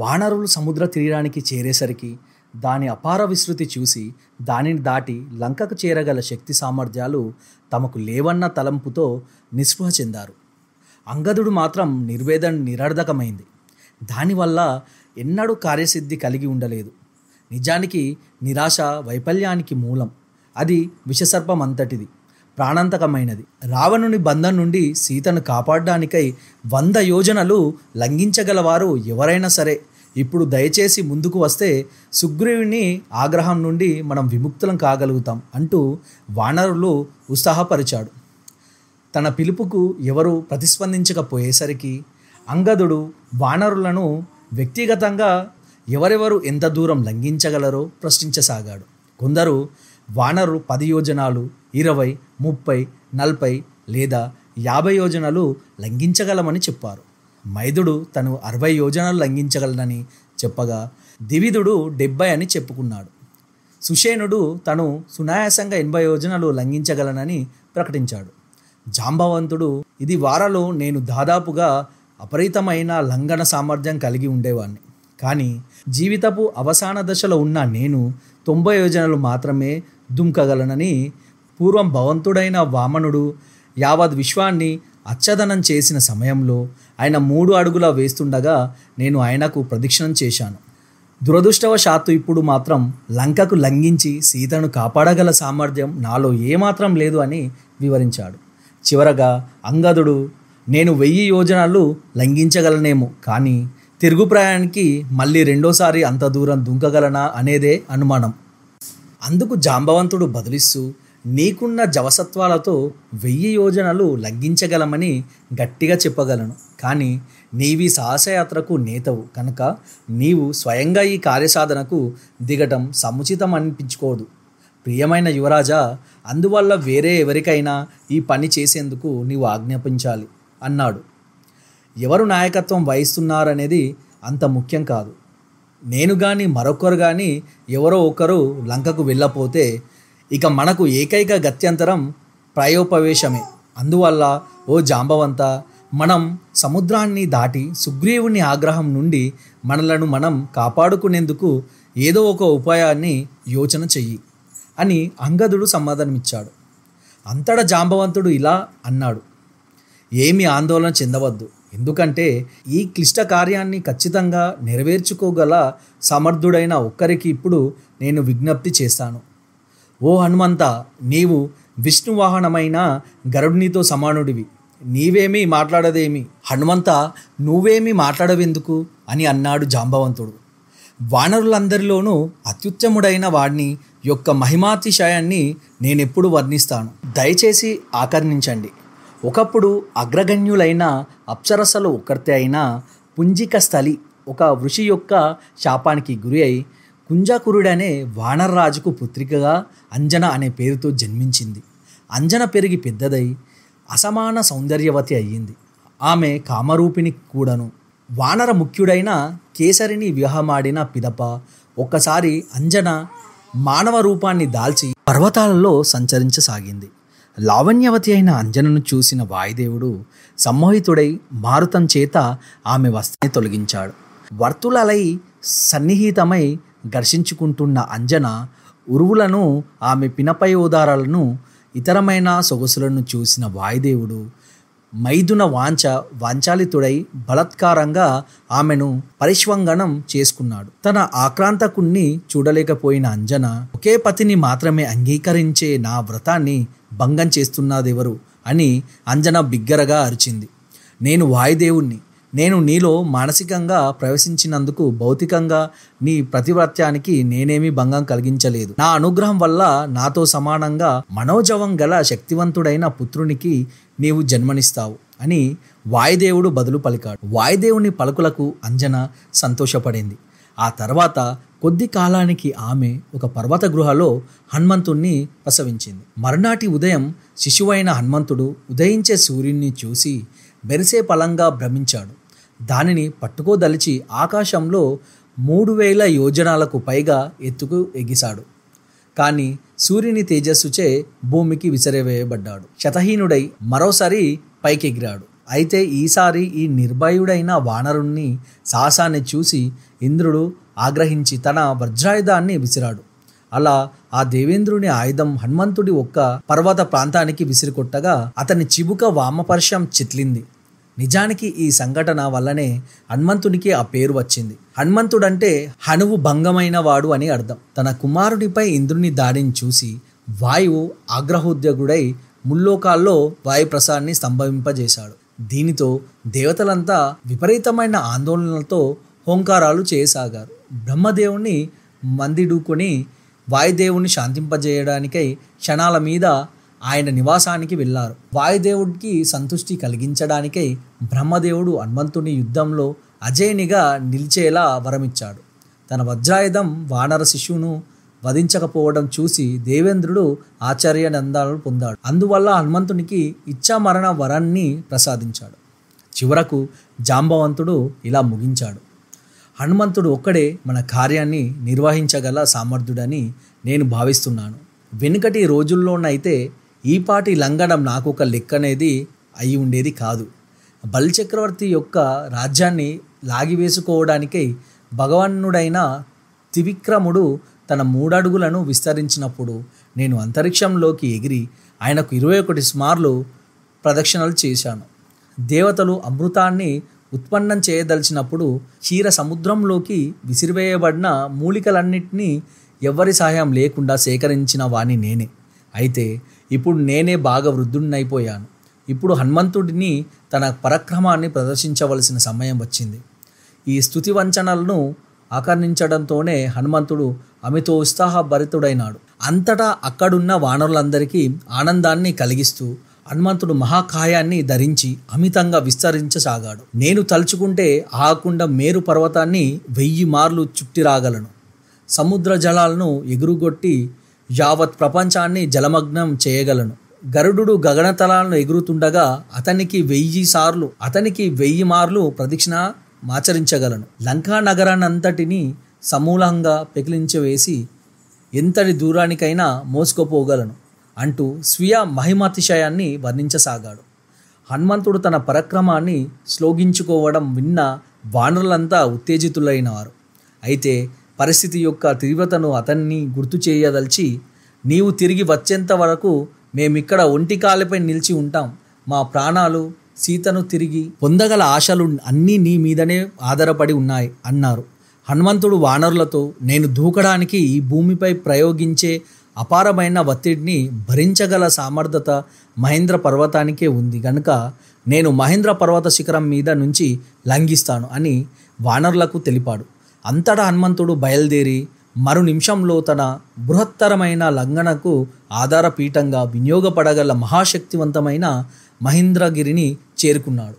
వానరులు సముద్ర తీరానికి చేరేసరికి దాని అపార విస్తృతి చూసి దానిని దాటి లంకకు చేరగల శక్తి సామర్థ్యాలు తమకు లేవన్న తలంపుతో నిస్పృహ చెందారు అంగదుడు మాత్రం నిర్వేదన నిరర్ధకమైంది దానివల్ల ఎన్నడూ కార్యసిద్ధి కలిగి ఉండలేదు నిజానికి నిరాశ వైఫల్యానికి మూలం అది విషసర్పం అంతటిది ప్రాణాంతకమైనది రావణుని బంధం నుండి సీతను కాపాడడానికై వంద యోజనలు లంఘించగలవారు ఎవరైనా సరే ఇప్పుడు దయచేసి ముందుకు వస్తే సుగ్రీవుని ఆగ్రహం నుండి మనం విముక్తులం కాగలుగుతాం అంటూ వానరులు ఉత్సాహపరిచాడు తన పిలుపుకు ఎవరు ప్రతిస్పందించకపోయేసరికి అంగదుడు వానరులను వ్యక్తిగతంగా ఎవరెవరు ఎంత దూరం లంఘించగలరో ప్రశ్నించసాగాడు కొందరు వానరు పది యోజనాలు ఇరవై ముప్పై నలభై లేదా యాభై యోజనలు లంఘించగలమని చెప్పారు మైదుడు తను అరవై యోజనలు లంఘించగలనని చెప్పగా దివిదుడు డెబ్బై అని చెప్పుకున్నాడు సుషేనుడు తను సునాయాసంగా ఎనభై యోజనలు లంఘించగలనని ప్రకటించాడు జాంబవంతుడు ఇది వారలో నేను దాదాపుగా అపరితమైన లంఘన సామర్థ్యం కలిగి ఉండేవాడిని కానీ జీవితపు అవసాన దశలో ఉన్న నేను తొంభై యోజనలు మాత్రమే దుంకగలనని పూర్వం భవంతుడైన వామనుడు యావద్ విశ్వాన్ని అచ్చదనం చేసిన సమయంలో ఆయన మూడు అడుగుల వేస్తుండగా నేను ఆయనకు ప్రదక్షిణం చేశాను దురదృష్టవశాత్తు ఇప్పుడు మాత్రం లంకకు లంఘించి సీతను కాపాడగల సామర్థ్యం నాలో ఏమాత్రం లేదు అని వివరించాడు చివరగా అంగదుడు నేను వెయ్యి యోజనాలు లంఘించగలనేమో కానీ తిరుగు ప్రయాణానికి మళ్ళీ రెండోసారి అంత దూరం దుంకగలనా అనేదే అనుమానం అందుకు జాంబవంతుడు బదిలిస్తూ నీకున్న జవసత్వాలతో వెయ్యి యోజనలు లగ్గించగలమని గట్టిగా చెప్పగలను కానీ నీవి సాహసయాత్రకు నేతవు కనుక నీవు స్వయంగా ఈ కార్యసాధనకు దిగటం సముచితం అనిపించుకోదు ప్రియమైన యువరాజా అందువల్ల వేరే ఎవరికైనా ఈ పని చేసేందుకు నీవు ఆజ్ఞాపించాలి అన్నాడు ఎవరు నాయకత్వం వహిస్తున్నారనేది అంత ముఖ్యం కాదు నేను కానీ మరొకరు కానీ ఎవరో ఒకరు లంకకు వెళ్ళపోతే ఇక మనకు ఏకైక గత్యంతరం ప్రయోపవేశమే అందువల్ల ఓ జాంబవంత మనం సముద్రాన్ని దాటి సుగ్రీవుని ఆగ్రహం నుండి మనలను మనం కాపాడుకునేందుకు ఏదో ఒక ఉపాయాన్ని యోచన చెయ్యి అని అంగదుడు సమాధానమిచ్చాడు అంతట జాంబవంతుడు ఇలా అన్నాడు ఏమి ఆందోళన చెందవద్దు ఎందుకంటే ఈ క్లిష్ట కార్యాన్ని ఖచ్చితంగా నెరవేర్చుకోగల సమర్థుడైన ఒక్కరికి ఇప్పుడు నేను విజ్ఞప్తి చేస్తాను ఓ హనుమంత నీవు విష్ణువాహనమైన గరుడినితో సమానుడివి నీవేమీ మాట్లాడదేమి హనుమంత నువ్వేమీ మాట్లాడవెందుకు అని అన్నాడు జాంబవంతుడు వానరులందరిలోనూ అత్యుత్తముడైన వాడిని యొక్క మహిమాతిశయాన్ని నేనెప్పుడు వర్ణిస్తాను దయచేసి ఆకర్ణించండి ఒకప్పుడు అగ్రగణ్యులైన అప్సరసలు ఒకరితే అయిన పుంజిక స్థలి ఒక ఋషి యొక్క శాపానికి గురి అయి కుంజాకురుడు అనే వానర్రాజుకు పుత్రికగా అంజన అనే పేరుతో జన్మించింది అంజన పెరిగి పెద్దదై అసమాన సౌందర్యవతి అయ్యింది ఆమె కామరూపిణి కూడాను వానర ముఖ్యుడైన కేసరిని వివాహమాడిన పిదప ఒక్కసారి అంజన మానవ రూపాన్ని దాల్చి పర్వతాలలో సంచరించసాగింది లావణ్యవతి అయిన అంజనను చూసిన వాయుదేవుడు సమ్మోహితుడై మారుతం చేత ఆమె వస్తే తొలగించాడు వర్తులలై సన్నిహితమై ఘర్షించుకుంటున్న అంజన ఉరువులను ఆమె పినపై ఉదారాలను ఇతరమైన సొగసులను చూసిన వాయుదేవుడు మైదున వాంచ వాంచాలితుడై బలత్కారంగా ఆమెను పరిష్వంగనం చేసుకున్నాడు తన ఆక్రాంతకుణ్ణి చూడలేకపోయిన అంజన ఒకే పతిని మాత్రమే అంగీకరించే నా వ్రతాన్ని భంగం చేస్తున్నదెవరు అని అంజన బిగ్గరగా అరిచింది నేను వాయుదేవుణ్ణి నేను నీలో మానసికంగా ప్రవేశించినందుకు భౌతికంగా నీ ప్రతివ్రత్యానికి నేనేమీ భంగం కలిగించలేదు నా అనుగ్రహం వల్ల నాతో సమానంగా మనోజవం గల శక్తివంతుడైన పుత్రునికి నీవు జన్మనిస్తావు అని వాయుదేవుడు బదులు పలికాడు వాయుదేవుని పలుకులకు అంజన సంతోషపడింది ఆ తర్వాత కొద్ది కాలానికి ఆమె ఒక పర్వత గృహలో హనుమంతుణ్ణి ప్రసవించింది మర్నాటి ఉదయం శిశువైన హనుమంతుడు ఉదయించే సూర్యుణ్ణి చూసి బెరిసే పలంగా భ్రమించాడు దానిని పట్టుకోదలిచి ఆకాశంలో మూడు వేల యోజనాలకు పైగా ఎత్తుకు ఎగిశాడు కానీ సూర్యుని తేజస్సుచే భూమికి విసిరివేయబడ్డాడు శతహీనుడై మరోసారి పైకెగిరాడు అయితే ఈసారి ఈ నిర్భయుడైన వానరుణ్ణి సాహసాన్ని చూసి ఇంద్రుడు ఆగ్రహించి తన వజ్రాయుధాన్ని విసిరాడు అలా ఆ దేవేంద్రుని ఆయుధం హనుమంతుడి ఒక్క పర్వత ప్రాంతానికి విసిరికొట్టగా అతని చిబుక వామపర్షం చిట్లింది నిజానికి ఈ సంఘటన వల్లనే హనుమంతునికి ఆ పేరు వచ్చింది హనుమంతుడంటే హనువు భంగమైన వాడు అని అర్థం తన కుమారుడిపై ఇంద్రుని దాడిని చూసి వాయువు ఆగ్రహోద్యగుడై ముల్లోకాల్లో వాయుప్రసాన్ని స్తంభవింపజేశాడు దీనితో దేవతలంతా విపరీతమైన ఆందోళనలతో హోంకారాలు చేయసాగారు బ్రహ్మదేవుణ్ణి మందిడుకొని వాయుదేవుణ్ణి శాంతింపజేయడానికై క్షణాల మీద ఆయన నివాసానికి వెళ్ళారు వాయుదేవుడికి సంతుష్టి కలిగించడానికై బ్రహ్మదేవుడు హనుమంతుని యుద్ధంలో అజయనిగా నిలిచేలా వరమిచ్చాడు తన వజ్రాయుధం వానర శిశువును వధించకపోవడం చూసి దేవేంద్రుడు ఆచార్య నందాలను పొందాడు అందువల్ల హనుమంతునికి ఇచ్చామరణ వరాన్ని ప్రసాదించాడు చివరకు జాంబవంతుడు ఇలా ముగించాడు హనుమంతుడు ఒక్కడే మన కార్యాన్ని నిర్వహించగల సామర్థ్యుడని నేను భావిస్తున్నాను వెనుకటి రోజుల్లోనైతే ఈపాటి లంగడం నాకు ఒక లెక్క అనేది అయి ఉండేది కాదు బలిచక్రవర్తి యొక్క రాజ్యాన్ని లాగివేసుకోవడానికై భగవన్నుడైన త్రివిక్రముడు తన మూడడుగులను విస్తరించినప్పుడు నేను అంతరిక్షంలోకి ఎగిరి ఆయనకు ఇరవై ఒకటి స్మార్లు ప్రదక్షిణలు చేశాను దేవతలు అమృతాన్ని ఉత్పన్నం చేయదలిచినప్పుడు క్షీర సముద్రంలోకి విసిరివేయబడిన మూలికలన్నింటినీ ఎవరి సహాయం లేకుండా సేకరించిన వాణి నేనే అయితే ఇప్పుడు నేనే బాగా వృద్ధుడినైపోయాను ఇప్పుడు హనుమంతుడిని తన పరక్రమాన్ని ప్రదర్శించవలసిన సమయం వచ్చింది ఈ స్థుతి వంచనలను ఆకర్ణించడంతోనే హనుమంతుడు అమితోత్సాహభరితుడైనాడు అంతటా అక్కడున్న వానరులందరికీ ఆనందాన్ని కలిగిస్తూ హనుమంతుడు మహాకాయాన్ని ధరించి అమితంగా విస్తరించసాగాడు నేను తలుచుకుంటే ఆకుండ మేరు పర్వతాన్ని వెయ్యి మార్లు చుట్టి రాగలను సముద్ర జలాలను ఎగురుగొట్టి యావత్ ప్రపంచాన్ని జలమగ్నం చేయగలను గరుడు గగనతలాలను ఎగురుతుండగా అతనికి వెయ్యి సార్లు అతనికి వెయ్యి మార్లు ప్రదక్షిణ మాచరించగలను లంకా నగరాన్నంతటిని సమూలంగా పెకిలించవేసి ఎంతటి దూరానికైనా మోసుకుపోగలను అంటూ స్వీయ మహిమాతిశయాన్ని వర్ణించసాగాడు హనుమంతుడు తన పరక్రమాన్ని శ్లోగించుకోవడం విన్న వానరులంతా ఉత్తేజితులైనవారు అయితే పరిస్థితి యొక్క తీవ్రతను అతన్ని గుర్తు చేయదలిచి నీవు తిరిగి వచ్చేంత వరకు మేమిక్కడ ఒంటి కాలిపై నిలిచి ఉంటాం మా ప్రాణాలు సీతను తిరిగి పొందగల ఆశలు అన్నీ నీ మీదనే ఆధారపడి ఉన్నాయి అన్నారు హనుమంతుడు వానరులతో నేను దూకడానికి ఈ భూమిపై ప్రయోగించే అపారమైన ఒత్తిడిని భరించగల సామర్థ్యత మహేంద్ర పర్వతానికే ఉంది గనుక నేను మహేంద్ర పర్వత శిఖరం మీద నుంచి లంఘిస్తాను అని వానర్లకు తెలిపాడు అంతటా హనుమంతుడు బయలుదేరి మరు నిమిషంలో తన బృహత్తరమైన లంఘనకు ఆధారపీఠంగా వినియోగపడగల మహాశక్తివంతమైన మహేంద్రగిరిని చేరుకున్నాడు